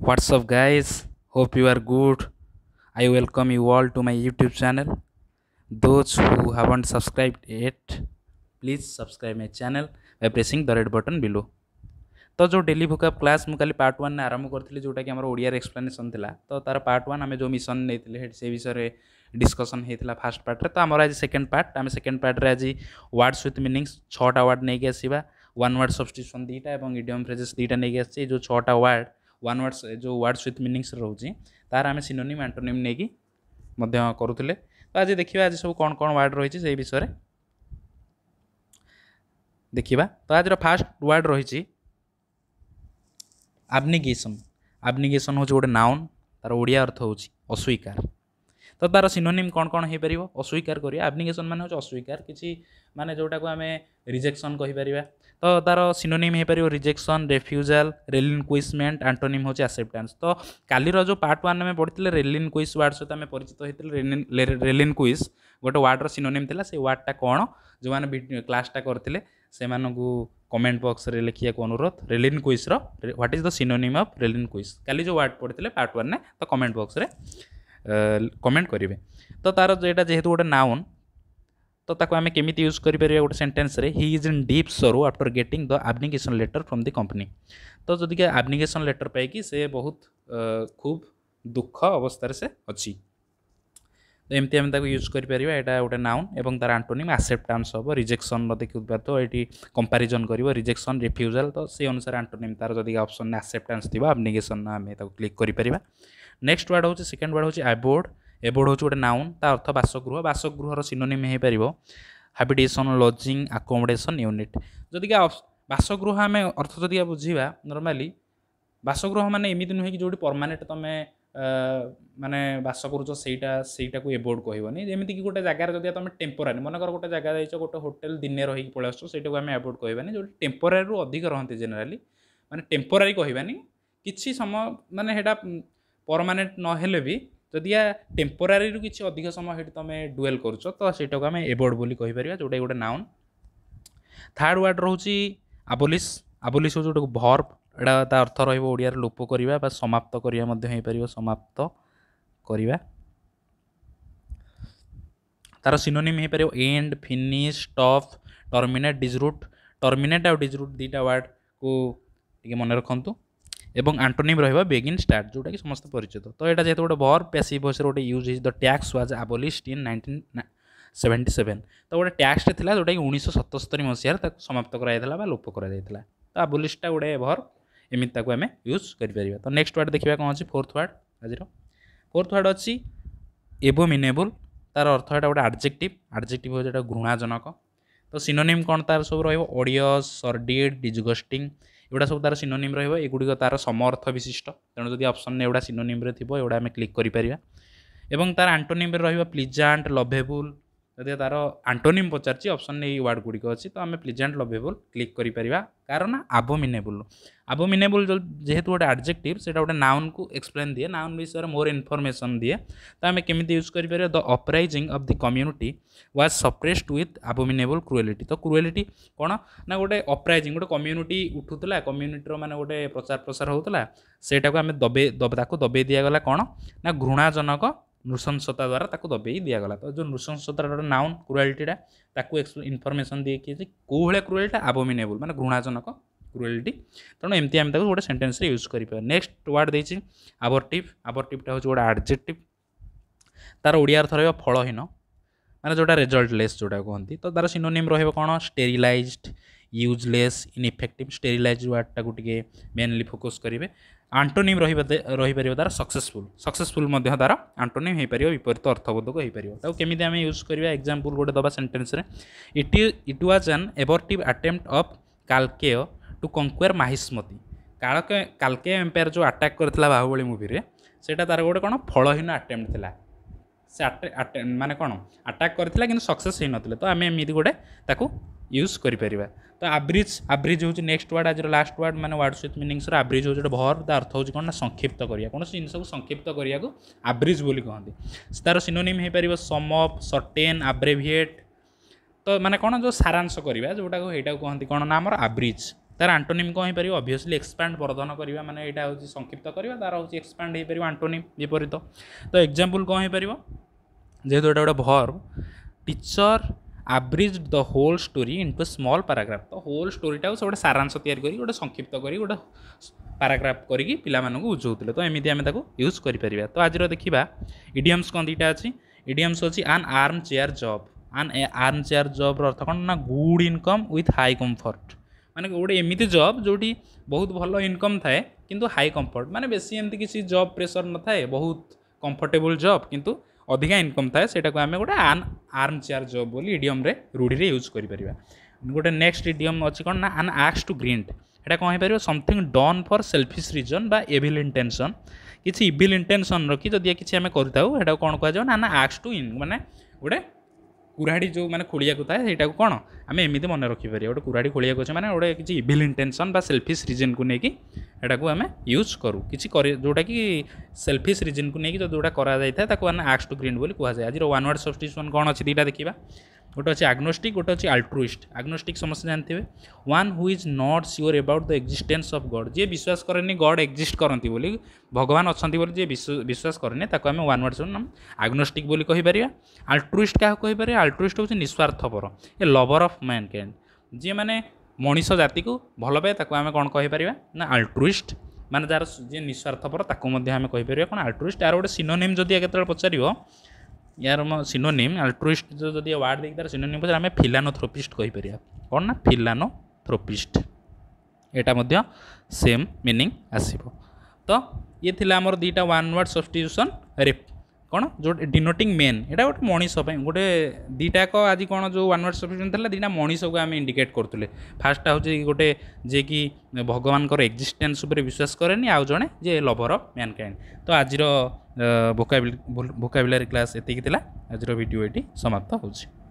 what's up guys hope you are good i welcome you all to my youtube channel those who haven't subscribed yet please subscribe my channel by pressing the red button below तो जो daily बुकअप class मुझे part one आरंभ करी जोटा कि Odia explanation था तो तार पार्ट वन आम जो मिशन नहीं से विषय डिस्कसन होता फास्ट पार्ट्रे तो आमर आज सेकेंड पार्ट आम सेकेंड रे आज वर्ड्स विथ मिनिंगस छटा वार्ड नहीं आसवा वन वार्ड सब्सट्यूसन दुईटा और इडियम फ्रेजेस दुईटा नहीं जो छटा वार्ड वन वर्ड्स eh, जो वर्ड्स विथ मिनिंगस रोच तार आम सिनोनिम आंटोनिम नहीं करूँ तो आज देखिए आज सब कौन कौन वार्ड रही विषय देखा तो आज फास्ट वार्ड रही आबनिगेसन आबनिगेसन हूँ गोटे नाउन तार ओडिया अर्थ होस्वीकार ତ ତା'ର ସିନୋନିମ୍ କ'ଣ କ'ଣ ହେଇପାରିବ ଅସ୍ୱୀକାର କରିବା ଆବ୍ନିକେସନ୍ ମାନେ ହେଉଛି ଅସ୍ୱୀକାର କିଛି ମାନେ ଯେଉଁଟାକୁ ଆମେ ରିଜେକ୍ସନ୍ କହିପାରିବା ତ ତା'ର ସିନୋନିମ୍ ହେଇପାରିବ ରିଜେକ୍ସନ୍ ରେଫ୍ୟୁଜାଲ୍ ରେଲିନ୍କୁଇସମେଣ୍ଟ ଆଣ୍ଟୋନିମ୍ ହେଉଛି ଆସେପ୍ଟାନ୍ସ ତ କାଲିର ଯେଉଁ ପାର୍ଟ ୱାନ୍ ଆମେ ପଢ଼ିଥିଲେ ରେଲିନ୍କୁଇସ୍ ୱାର୍ଡ଼ ସହିତ ଆମେ ପରିଚିତ ହେଇଥିଲେ ରେଲିନ୍କୁଇସ୍ ଗୋଟେ ୱାର୍ଡ଼ର ସିନୋନିମ୍ ଥିଲା ସେ ୱାର୍ଡ଼ଟା କ'ଣ ଯେଉଁମାନେ କ୍ଲାସ୍ଟା କରିଥିଲେ ସେମାନଙ୍କୁ କମେଣ୍ଟ ବକ୍ସରେ ଲେଖିବାକୁ ଅନୁରୋଧ ରେଲିନ୍ କୁଇଜ୍ର what is the synonym of relinquish କାଲି ଯେଉଁ ୱାର୍ଡ଼ ପଢ଼ିଥିଲେ ପାର୍ଟ ୱାନ୍ରେ ତ କମେଣ୍ଟ ବକ୍ସରେ କମେଣ୍ଟ କରିବେ ତ ତାର ଏଇଟା ଯେହେତୁ ଗୋଟେ ନାଉନ୍ ତ ତାକୁ ଆମେ କେମିତି ୟୁଜ୍ କରିପାରିବା ଗୋଟେ ସେଣ୍ଟେନ୍ସରେ he is in deep sorrow after getting the application letter from the company ତ ଯଦିକି ଆପ୍ଲିକେସନ୍ ଲେଟର୍ ପାଇକି ସେ ବହୁତ ଖୁବ୍ ଦୁଃଖ ଅବସ୍ଥାରେ ସେ ଅଛି ଏମିତି ଆମେ ତାକୁ ୟୁଜ୍ କରିପାରିବା ଏଇଟା ଗୋଟେ ନାଉନ୍ ଏବଂ ତାର ଆଣ୍ଟୋନିମ୍ ଆସେପ୍ଟାନ୍ସ ହେବ ରିଜେକ୍ସନ୍ର ଦେଖିବା ତ ଏଠି କମ୍ପାରିଜନ୍ କରିବ ରିଜେକ୍ସନ୍ ରିଫ୍ୟୁଜାଲ୍ ତ ସେଇ ଅନୁସାରେ ଆଣ୍ଟୋନିମ୍ ତାର ଯଦି ଅପସନ୍ ଆସେପ୍ଟାନ୍ସ ଥିବ ଆପ୍ଲିକେସନ୍ ଆମେ ତାକୁ କ୍ଲିକ୍ କରିପାରିବା ନେକ୍ସଟ ୱାର୍ଡ଼ ହେଉଛି ସେକେଣ୍ଡ ୱାର୍ଡ଼ ହେଉଛି ଆବୋର୍ଡ଼ ଏବୋର୍ଡ଼ ହେଉଛି ଗୋଟେ ନାଉନ୍ ତା ଅର୍ଥ ବାସଗୃହ ବାସଗୃହର ସିନୋନିମ୍ ହେଇପାରିବ ହାବିଟେସନ୍ ଲଜିଂ ଆକୋମୋଡେସନ୍ ୟୁନିଟ୍ ଯଦିକା ବାସଗୃହ ଆମେ ଅର୍ଥ ଯଦି ବୁଝିବା ନର୍ମାଲି ବାସଗୃହ ମାନେ ଏମିତି ନୁହେଁ କି ଯେଉଁଠି ପରମାନେଣ୍ଟ ତୁମେ ମାନେ ବାସ କରୁଛ ସେଇଟା ସେଇଟାକୁ ଏଭୋର୍ଡ଼ କହିବନି ଯେମିତିକି ଗୋଟେ ଜାଗାରେ ଯଦି ତୁମେ ଟେମ୍ପୋରାରୀ ମନେକର ଗୋଟେ ଜାଗା ଯାଇଛ ଗୋଟେ ହୋଟେଲ୍ ଦିନେ ରହିକି ପଳେଇ ଆସୁଛ ସେଇଟାକୁ ଆମେ ଆଭୋର୍ଡ଼ କହିବାନି ଯେଉଁଠି ଟେମ୍ପୋରାରୀରୁ ଅଧିକ ରହନ୍ତି ଜେନେରାଲି ମାନେ ଟେମ୍ପୋରାରୀ କହିବାନି କିଛି ସମୟ ମାନେ ସେଇଟା ପରମାନେଣ୍ଟ ନହେଲେ ବି ଯଦି ଆ ଟେମ୍ପୋରାରୀରୁ କିଛି ଅଧିକ ସମୟ ସେଇଠି ତୁମେ ଡୁଏଲ୍ କରୁଛ ତ ସେଇଟାକୁ ଆମେ ଏଭୋର୍ଡ଼ ବୋଲି କହିପାରିବା ଯେଉଁଟାକି ଗୋଟେ ନାଉନ୍ ଥାର୍ଡ଼ ୱାର୍ଡ଼ ରହୁଛି ଆବୋଲିସ୍ ଆବୋଲିସ୍ ହେଉଛି ଗୋଟେ ଭର୍ବ ଏଇଟା ତା ଅର୍ଥ ରହିବ ଓଡ଼ିଆରେ ଲୋପ କରିବା ବା ସମାପ୍ତ କରିବା ମଧ୍ୟ ହେଇପାରିବ ସମାପ୍ତ କରିବା ତାର ସିନୋନିମ୍ ହେଇପାରିବ end finish tough terminate disrupt terminate ଆଉ ଡିଜରୁଟ୍ ଦୁଇଟା ୱାର୍ଡ଼କୁ ଟିକେ ମନେ ରଖନ୍ତୁ ଏବଂ ଆଣ୍ଟୋନିମ୍ ରହିବ ବେଗିନ୍ ଷ୍ଟାର୍ଟ ଯେଉଁଟାକି ସମସ୍ତେ ପରିଚିତ ତ ଏଇଟା ଯେହେତୁ ଗୋଟେ ଭର୍ ପେସିଭ୍ ଭଏସ୍ର ଗୋଟେ ୟୁଜ୍ ହେଇଛି the tax was abolished in nineteen seventy seven ତ ଗୋଟେ ଟ୍ୟାକ୍ସଟେ ଥିଲା ଯେଉଁଟାକି ଉଣେଇଶହ ସତସ୍ତରୀ ମସିହାରେ ତାକୁ ସମାପ୍ତ କରାଯାଇଥିଲା ବା ଲୋପ କରାଯାଇଥିଲା ତ ଆବୋଲିସ୍ଟା ଗୋଟେ ଭର୍ ଏମିତି ତାକୁ ଆମେ ୟୁଜ୍ କରିପାରିବା ତ ନେକ୍ସଟ ୱାର୍ଡ଼ ଦେଖିବା କ'ଣ ଅଛି ଫୋର୍ଥ ୱାର୍ଡ଼ ଆଜିର ଫୋର୍ଥ ୱାର୍ଡ଼ ଅଛି ଏଭୋମିନେବୁଲ୍ ତାର ଅର୍ଥ ଏଇଟା ଗୋଟେ ଆଡ଼ଜେକ୍ଟିଭ୍ ଆଡ଼ଜେକ୍ଟିଭ୍ ହେଉଛି ଏଇଟା ଘୃଣାଜନକ ତ ସିନୋନିମ୍ କ'ଣ ତାର ସବୁ ରହିବ ଅଡ଼ିୟସ୍ ସର୍ଡିଡ୍ ଡିଜଗଷ୍ଟିଂ ଏଗୁଡ଼ା ସବୁ ତାର ସିନୋନିମ୍ ରହିବ ଏଗୁଡ଼ିକ ତାର ସମର୍ଥ ବିଶିଷ୍ଟ ତେଣୁ ଯଦି ଅପସନ୍ ଏଗୁଡ଼ା ସିନୋନିମ୍ରେ ଥିବ ଏଗୁଡ଼ା ଆମେ କ୍ଲିକ୍ କରିପାରିବା ଏବଂ ତାର ଆଣ୍ଟୋନିମ୍ରେ ରହିବ ପ୍ଲିଜାଣ୍ଟ ଲଭେବୁଲ୍ ଯଦି ତା'ର ଆଣ୍ଟୋନିମ୍ ପଚାରିଛି ଅପସନ୍ ଏଇ ୱାର୍ଡ଼ ଗୁଡ଼ିକ ଅଛି ତ ଆମେ ପ୍ଲିଜେଣ୍ଟ ଲଭେବୁଲ୍ କ୍ଲିକ୍ କରିପାରିବା କାରଣ ଆବୋମିନେବୁଲ୍ ଆବୋମିନେବୁଲ୍ ଯେହେତୁ ଗୋଟେ ଆଡ଼ଜେକ୍ଟିଭ୍ ସେଇଟା ଗୋଟେ ନାଉନ୍କୁ ଏକ୍ସପ୍ଲେନ୍ ଦିଏ ନାଉନ୍ ବିଷୟରେ ମୋର ଇନଫର୍ମେସନ୍ ଦିଏ ତ ଆମେ କେମିତି ୟୁଜ୍ କରିପାରିବା the uprising of the community was suppressed with abominable cruelty ତ କ୍ରୁଏଲିଟି କ'ଣ ନା ଗୋଟେ ଅପରାଇଜିଂ ଗୋଟେ କମ୍ୟୁନିଟି ଉଠୁଥିଲା କମ୍ୟୁନିଟିର ମାନେ ଗୋଟେ ପ୍ରଚାର ପ୍ରସାର ହେଉଥିଲା ସେଇଟାକୁ ଆମେ ଦବେଇ ତାକୁ ଦବେଇ ଦିଆଗଲା କ'ଣ ନା ଘୃଣାଜନକ ନୃଶଂସତା ଦ୍ୱାରା ତାକୁ ଦବେଇ ଦିଆଗଲା ତ ଯେଉଁ ନୃଶଂସତାର ନାଉନ୍ କ୍ରୁଆଲିଟିଟା ତାକୁ ଇନଫର୍ମେସନ୍ ଦେଇକି ଯେ କେଉଁ ଭଳିଆ କ୍ରୁଆଲିଟା ଆବୋମିନେବୁଲ୍ ମାନେ ଘୃଣାଜନକ କ୍ରୁଏଲିଟି ତେଣୁ ଏମିତି ଆମେ ତାକୁ ଗୋଟେ ସେଣ୍ଟେନ୍ସରେ ୟୁଜ୍ କରିପାରିବା ନେକ୍ସଟ ୱାର୍ଡ଼ ଦେଇଛି ଆବର୍ଟିଭ୍ ଆବର୍ଟିଭ୍ଟା ହେଉଛି ଗୋଟେ ଆଡ଼ଜେକ୍ଟିଭ୍ ତା'ର ଓଡ଼ିଆର ଥର ଫଳହୀନ ମାନେ ଯେଉଁଟା ରେଜଲ୍ଟ ଲେସ୍ ଯେଉଁଟା କୁହନ୍ତି ତ ତା'ର ସିନୋନିମ୍ ରହିବ କ'ଣ ଷ୍ଟେରିଲାଇଜ୍ଡ ୟୁଜଲେସ୍ ଇନ୍ଇଫେକ୍ଟିଭ୍ ଷ୍ଟେରିଲାଇଜ୍ ୱାର୍ଡ଼ଟାକୁ ଟିକେ ମେନ୍ଲି ଫୋକସ୍ କରିବେ ଆଣ୍ଟୋନିମ୍ ରହିବା ରହିପାରିବ ତା'ର ସକ୍ସେସଫୁଲ୍ ସକ୍ସେସଫୁଲ୍ ମଧ୍ୟ ତା'ର ଆଣ୍ଟୋନିମ୍ ହୋଇପାରିବ ବିପରୀତ ଅର୍ଥବୋଧକ ହୋଇପାରିବ ତାକୁ କେମିତି ଆମେ ୟୁଜ୍ କରିବା ଏକ୍ଜାମ୍ପଲ୍ ଗୋଟେ ଦେବା ସେଣ୍ଟେନ୍ସରେ ଇଟ୍ it was an abortive attempt of Kalakeya to conquer Mahishmati କାଳକେ କାଲକେୟ ଏମ୍ପାୟାର ଯେଉଁ ଆଟାକ୍ କରିଥିଲା ବାହୁବଳି ମୁଭିରେ ସେଇଟା ତା'ର ଗୋଟେ କ'ଣ ଫଳହୀନ ଆଟେମ୍ପ୍ଟ ଥିଲା ସେ ମାନେ କ'ଣ ଆଟାକ୍ କରିଥିଲା କିନ୍ତୁ ସକ୍ସେସ୍ ହୋଇନଥିଲେ ତ ଆମେ ଏମିତି ଗୋଟେ ତାକୁ ୟୁଜ୍ କରିପାରିବା ତ ଆଭ୍ରିଜ୍ ଆଭ୍ରିଜ୍ ହେଉଛି ନେକ୍ସଟ ୱାର୍ଡ଼ ଆଜିର ଲାଷ୍ଟ ୱାର୍ଡ଼ ମାନେ ୱାର୍ଡ଼ସ୍ ୱିଥ୍ ମିନିଂସର ଆଭ୍ରିଜ୍ ହେଉଛି ଗୋଟେ ଭର୍ ତା ଅର୍ଥ ହେଉଛି କ'ଣ ନା ସଂକ୍ଷିପ୍ତ କରିବା କୌଣସି ଜିନିଷକୁ ସଂକ୍ଷିପ୍ତ କରିବାକୁ ଆଭ୍ରିଜ୍ ବୋଲି କହନ୍ତି ତା'ର ସିନୋନିମ୍ ହେଇପାରିବ ସମ୍ ଅଫ୍ ସର୍ଟେନ୍ ଆବ୍ରେଭିଏଟ୍ ତ ମାନେ କ'ଣ ଯେଉଁ ସାରାଂଶ କରିବା ଯେଉଁଟାକୁ ସେଇଟାକୁ କହନ୍ତି କ'ଣ ନା ଆମର ଆଭ୍ରିଜ୍ ତା'ର ଆଣ୍ଟୋନିମ୍ କ'ଣ ହେଇପାରିବ ଅଭିୟସ୍ଲି ଏକ୍ସପାଣ୍ଡ ବର୍ଦ୍ଧନ କରିବା ମାନେ ଏଇଟା ହେଉଛି ସଂକ୍ଷିପ୍ତ କରିବା ତା'ର ହେଉଛି ଏକ୍ସପାଣ୍ଡ ହେଇପାରିବ ଆଣ୍ଟୋନିମ୍ ବିପରୀତ ତ ଏକ୍ଜାମ୍ପଲ୍ କ'ଣ ହେଇପାରିବ ଯେହେତୁ ଏଇଟା ଗୋଟେ verb teacher abridged the whole story into small paragraph ତ ହୋଲ୍ ଷ୍ଟୋରିଟାକୁ ସେ ଗୋଟେ ସାରାଂଶ ତିଆରି କରି ଗୋଟେ ସଂକ୍ଷିପ୍ତ କରି ଗୋଟେ ପାରାଗ୍ରାଫ୍ କରିକି ପିଲାମାନଙ୍କୁ ବୁଝାଉଥିଲେ ତ ଏମିତି ଆମେ ତାକୁ ୟୁଜ୍ କରିପାରିବା ତ ଆଜିର ଦେଖିବା ଇଡିୟମ୍ସ କ'ଣ ଦୁଇଟା ଅଛି ଇଡିୟମ୍ସ ଅଛି an arm chair job an arm chair ଜବ୍ର ଅର୍ଥ କ'ଣ ନା good income with high comfort ମାନେ ଗୋଟେ ଏମିତି ଜବ୍ ଯେଉଁଠି ବହୁତ ଭଲ ଇନକମ୍ ଥାଏ କିନ୍ତୁ ହାଇ କମ୍ଫର୍ଟ ମାନେ ବେଶୀ ଏମିତି କିଛି ଜବ୍ ପ୍ରେସର୍ ନଥାଏ ବହୁତ କମ୍ଫର୍ଟେବୁଲ୍ ଜବ୍ କିନ୍ତୁ ଅଧିକା ଇନକମ୍ ଥାଏ ସେଇଟାକୁ ଆମେ ଗୋଟେ ଆର୍ମ ଚେୟାର ଜବ୍ ବୋଲି ଇଡ଼ିୟମ୍ରେ ରୂଢ଼ିରେ ୟୁଜ୍ କରିପାରିବା ଗୋଟେ ନେକ୍ସଟ ଇଡ଼ିୟମ୍ ଅଛି କ'ଣ ନା ଆନ୍ ଆକ୍ସ ଟୁ ଗ୍ରିଣ୍ଟ ଏଇଟା କ'ଣ ହେଇପାରିବ something done for selfish reason ବା ଏଭିଲ୍ ଇଣ୍ଟେନସନ୍ କିଛି ଇଭିଲ୍ ଇଣ୍ଟେନସନ୍ ରଖି ଯଦି କିଛି ଆମେ କରିଥାଉ ସେଇଟାକୁ କ'ଣ କୁହାଯିବ ନା ଆକ୍ସ ଟୁ ମାନେ ଗୋଟେ କୁରାଢ଼ୀ ଯେଉଁ ମାନେ ଖୋଳିବାକୁ ଥାଏ ସେଇଟାକୁ କ'ଣ ଆମେ ଏମିତି ମନେ ରଖିପାରିବା ଗୋଟେ କୁରାଢ଼ୀ ଖୋଳିବାକୁ ଅଛି ମାନେ ଗୋଟେ କିଛି ଇଭିଲ୍ ଇଣ୍ଟେନସନ୍ ବା ସେଲ୍ଫିସ୍ ରିଜନ୍କୁ ନେଇକି ଏଟାକୁ ଆମେ ୟୁଜ୍ କରୁ କିଛି କରି ଯେଉଁଟାକି ସେଲ୍ଫିସ୍ ରିଜନ୍କୁ ନେଇକି ଯେଉଁଟା କରାଯାଇଥାଏ ତାକୁ ମାନେ ଆକ୍ସ ଟୁ ଗ୍ରିଣ୍ଡ ବୋଲି କୁହାଯାଏ ଆଜିର ୱାନ୍ ୱାର୍ଡ଼ ସବଷ୍ଟିଚ୍ୟୁସନ୍ କ'ଣ ଅଛି ଦୁଇଟା ଦେଖିବା ଗୋଟେ ଅଛି ଆଗ୍ନୋଷ୍ଟିକ୍ ଗୋଟେ ଅଛି ଆଲ୍ଟ୍ରୁଇଷ୍ଟ ଆଗ୍ନୋଷ୍ଟିକ୍ ସମସ୍ତେ ଜାଣିଥିବେ one who is not sure about the existence of god ଯିଏ ବିଶ୍ୱାସ କରେନି ଗଡ଼୍ ଏକ୍ଜିଷ୍ଟ କରନ୍ତି ବୋଲି ଭଗବାନ ଅଛନ୍ତି ବୋଲି ଯିଏ ବିଶ୍ୱାସ କରେନି ତାକୁ ଆମେ ୱାନ୍ ୱାର୍ଡ଼ ସବୁ ଆଗ୍ନୋଷ୍ଟିକ୍ ବୋଲି କହିପାରିବା ଆଲ୍ଟ୍ରୁଇଷ୍ଟ କାହାକୁ କହିପାରିବା ଆଲ୍ଟ୍ରୁଇଷ୍ଟ ହେଉଛି ନିସ୍ୱାର୍ଥପର a lover of mankind ଯିଏମାନେ ମଣିଷ ଜାତିକୁ ଭଲ ପାଏ ତାକୁ ଆମେ କ'ଣ କହିପାରିବା ନା ଆଲ୍ଟ୍ରୁଇଷ୍ଟ ମାନେ ଯାହାର ଯିଏ ନିସ୍ୱାର୍ଥପର ତାକୁ ମଧ୍ୟ ଆମେ କହିପାରିବା କ'ଣ ଆଲ୍ଟ୍ରୁଇଷ୍ଟ ଏହାର ଗୋଟେ ସିନୋନେମ୍ ଯଦି କେତେବେଳେ ପଚାରିବ ୟାର ମୋ ସିନୋନିମ୍ ଆଲ୍ଟ୍ରୁଇଷ୍ଟ ଯଦି ୱାର୍ଡ଼ ଦେଇକି ତାର ସିନୋନିମ୍ ପଚାରେ ଆମେ ଫିଲାନୋଥ୍ରୋପିଷ୍ଟ କହିପାରିବା କ'ଣ ନା ଫିଲାନୋଥ୍ରୋପିଷ୍ଟ ଏଇଟା ମଧ୍ୟ ସେମ୍ ମିନିଂ ଆସିବ ତ ଇଏ ଥିଲା ଆମର ଦୁଇଟା ୱାନ୍ ୱାର୍ଡ଼ ସବଷ୍ଟିଚ୍ୟୁସନ୍ ରେପ୍ କ'ଣ ଯେଉଁ ଡିନୋଟିଂ ମେନ୍ ଏଇଟା ଗୋଟେ ମଣିଷ ପାଇଁ ଗୋଟେ ଦୁଇଟାକ ଆଜି କ'ଣ ଯେଉଁ ୱାନ୍ ୱାର୍ଡ଼ ସଫିସିଏଣ୍ଟ ଥିଲା ଦୁଇଟା ମଣିଷକୁ ଆମେ ଇଣ୍ଡିକେଟ୍ କରୁଥିଲେ ଫାର୍ଷ୍ଟଟା ହେଉଛି ଗୋଟେ ଯିଏକି ଭଗବାନଙ୍କର ଏକ୍ଜିଷ୍ଟେନ୍ସ ଉପରେ ବିଶ୍ୱାସ କରେନି ଆଉ ଜଣେ ଯେ ଲଭର ଅଫ୍ ମ୍ୟାନ୍ କାଇଣ୍ଡ ତ ଆଜିର ଭୋକାବୁଲାରୀ କ୍ଲାସ୍ ଏତିକି ଥିଲା ଆଜିର ଭିଡ଼ିଓ ଏଠି ସମାପ୍ତ ହେଉଛି